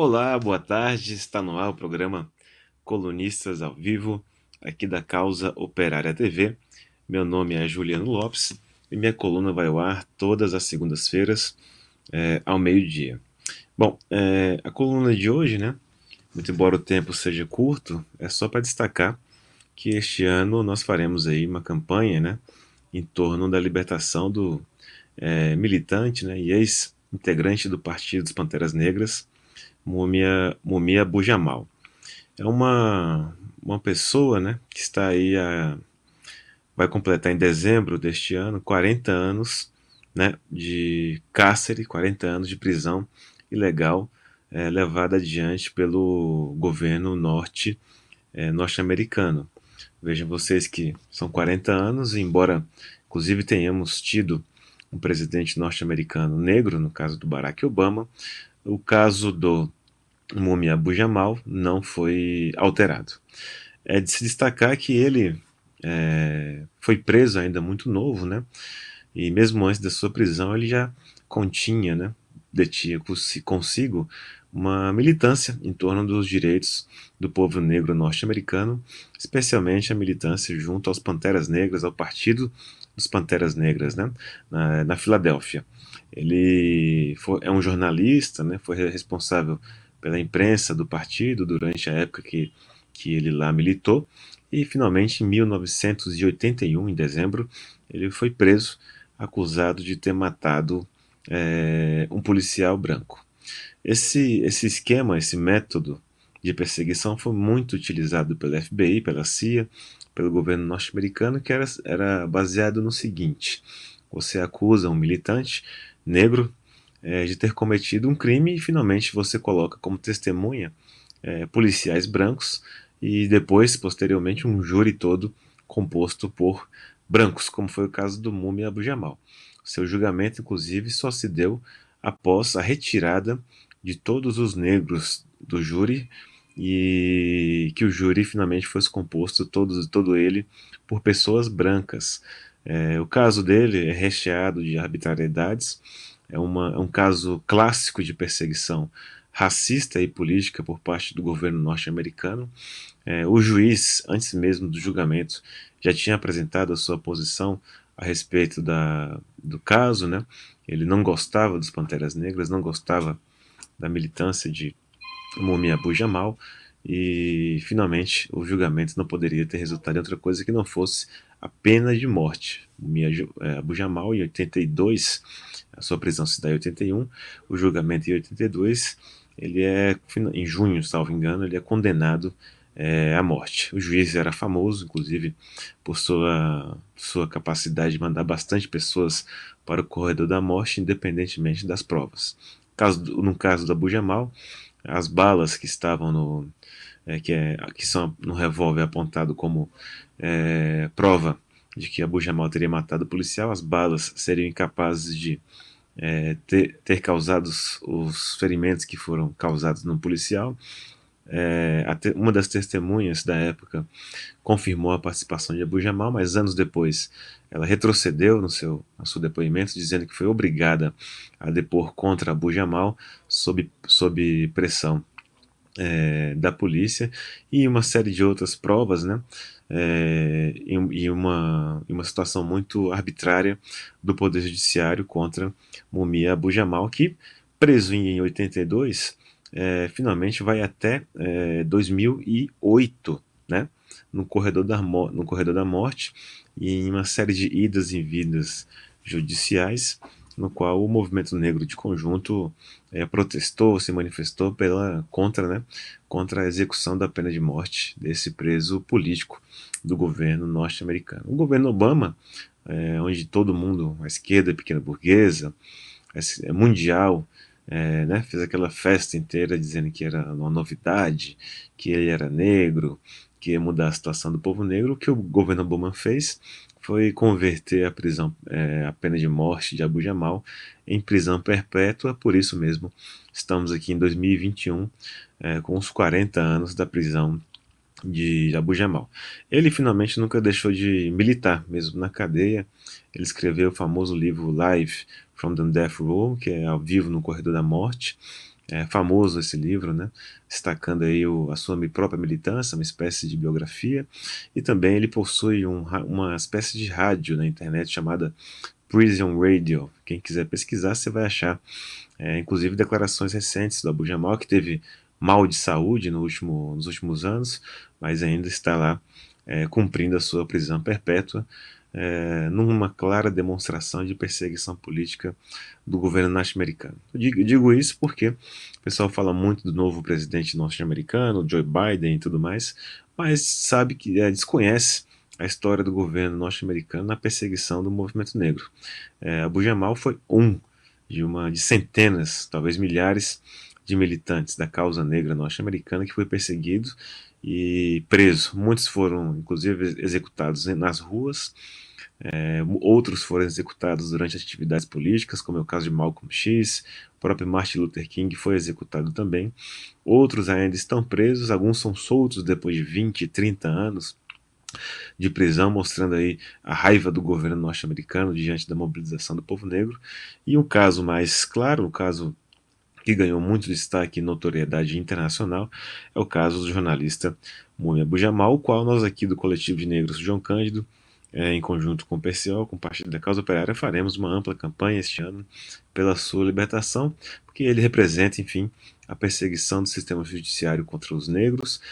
Olá, boa tarde. Está no ar o programa Colunistas ao Vivo, aqui da Causa Operária TV. Meu nome é Juliano Lopes e minha coluna vai ao ar todas as segundas-feiras é, ao meio-dia. Bom, é, a coluna de hoje, né? Muito embora o tempo seja curto, é só para destacar que este ano nós faremos aí uma campanha, né? Em torno da libertação do é, militante né, e ex-integrante do Partido dos Panteras Negras, Múmia, Múmia Bujamal. É uma, uma pessoa né, que está aí, a, vai completar em dezembro deste ano 40 anos né, de cárcere, 40 anos de prisão ilegal é, levada adiante pelo governo norte é, norte-americano. Vejam vocês que são 40 anos, embora inclusive tenhamos tido um presidente norte-americano negro, no caso do Barack Obama, o caso do Mumi Abu Jamal não foi alterado. É de se destacar que ele é, foi preso ainda muito novo, né? E mesmo antes da sua prisão, ele já continha, né? Detinha consigo uma militância em torno dos direitos do povo negro norte-americano, especialmente a militância junto aos Panteras Negras, ao Partido dos Panteras Negras, né? na, na Filadélfia. Ele foi, é um jornalista, né? foi responsável pela imprensa do partido durante a época que, que ele lá militou. E finalmente, em 1981, em dezembro, ele foi preso, acusado de ter matado é, um policial branco. Esse, esse esquema, esse método de perseguição foi muito utilizado pela FBI, pela CIA, pelo governo norte-americano, que era, era baseado no seguinte: você acusa um militante negro é, de ter cometido um crime e finalmente você coloca como testemunha é, policiais brancos e depois, posteriormente, um júri todo composto por brancos, como foi o caso do Múmia Abu Jamal. Seu julgamento, inclusive, só se deu após a retirada de todos os negros do júri e que o júri finalmente fosse composto todos todo ele por pessoas brancas. É, o caso dele é recheado de arbitrariedades, é, uma, é um caso clássico de perseguição racista e política por parte do governo norte-americano. É, o juiz, antes mesmo do julgamento, já tinha apresentado a sua posição a respeito da, do caso, né? Ele não gostava dos Panteras Negras, não gostava da militância de Mumia Abu Jamal, e finalmente, o julgamento não poderia ter resultado em outra coisa que não fosse a pena de morte. Eh, Abu Jamal, em 82, a sua prisão se dá em 81, o julgamento em 82, ele é, em junho, salvo engano, ele é condenado é, à morte. O juiz era famoso, inclusive, por sua, sua capacidade de mandar bastante pessoas para o corredor da morte, independentemente das provas. Caso, no caso da Abu Jamal, as balas que estavam no, é, que, é, que são no revólver é apontado como é, prova de que Abu Jamal teria matado o policial, as balas seriam incapazes de é, ter, ter causado os ferimentos que foram causados no policial. É, uma das testemunhas da época confirmou a participação de Abu Jamal, mas anos depois ela retrocedeu no seu, no seu depoimento, dizendo que foi obrigada a depor contra Abu Jamal sob, sob pressão é, da polícia e uma série de outras provas, né? É, e uma, uma situação muito arbitrária do Poder Judiciário contra Mumia Abu Jamal, que, preso em 82, é, eh, finalmente vai até 2008, né? No corredor, da, no corredor da morte, e em uma série de idas e vindas judiciais, no qual o movimento negro de conjunto é, protestou, se manifestou pela contra, né, contra a execução da pena de morte desse preso político do governo norte-americano. O governo Obama, é, onde todo mundo, a esquerda, a pequena burguesa, eh, mundial, é, né, fez aquela festa inteira dizendo que era uma novidade, que ele era negro, que ia mudar a situação do povo negro, o que o governo Obama fez foi converter a prisão, é, a pena de morte de Abu Jamal em prisão perpétua, por isso mesmo estamos aqui em 2021 é, com os 40 anos da prisão de Abu Jamal. Ele finalmente nunca deixou de militar, mesmo na cadeia. Ele escreveu o famoso livro Live from the Death Row, que é ao vivo no corredor da morte, é famoso esse livro, né? destacando aí o, a sua própria militância, uma espécie de biografia, e também ele possui um, uma espécie de rádio na internet chamada Prison Radio. Quem quiser pesquisar, você vai achar, é, inclusive, declarações recentes do Abu Jamal, que teve mal de saúde no último, nos últimos anos, mas ainda está lá é, cumprindo a sua prisão perpétua é, numa clara demonstração de perseguição política do governo norte-americano. Digo, digo, isso porque o pessoal fala muito do novo presidente norte-americano, Joe Biden e tudo mais, mas sabe que é, desconhece a história do governo norte-americano na perseguição do movimento negro. É, Abu Jamal foi um de uma de centenas, talvez milhares de militantes da causa negra norte-americana que foi perseguido e preso. Muitos foram, inclusive, executados nas ruas, é, outros foram executados durante atividades políticas, como é o caso de Malcolm X, o próprio Martin Luther King foi executado também. Outros ainda estão presos, alguns são soltos depois de 20, 30 anos de prisão, mostrando aí a raiva do governo norte-americano diante da mobilização do povo negro. E um caso mais claro, um caso que ganhou muito destaque e notoriedade internacional é o caso do jornalista Múmia Bujamal, o qual nós aqui do Coletivo de Negros João Cândido é, em conjunto com o PCO, com o Partido da Causa Operária, faremos uma ampla campanha este ano pela sua libertação, porque ele representa, enfim, a perseguição do sistema judiciário contra os negros.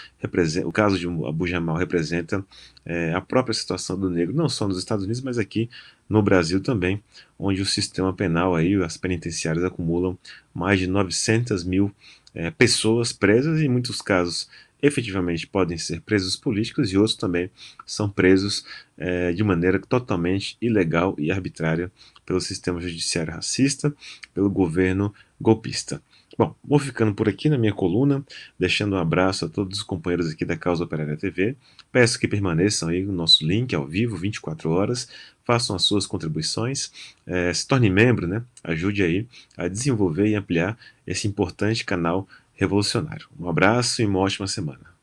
O caso de Abu Jamal representa é, a própria situação do negro, não só nos Estados Unidos, mas aqui no Brasil também, onde o sistema penal, aí, as penitenciárias acumulam mais de 900 mil é, pessoas presas e, em muitos casos, efetivamente podem ser presos políticos e outros também são presos é, de maneira totalmente ilegal e arbitrária pelo sistema judiciário racista, pelo governo golpista. Bom, vou ficando por aqui na minha coluna, deixando um abraço a todos os companheiros aqui da Causa Operária TV. Peço que permaneçam aí no nosso link ao vivo, 24 horas, façam as suas contribuições, é, se torne membro, né? ajude aí a desenvolver e ampliar esse importante canal revolucionário. Um abraço e uma ótima semana.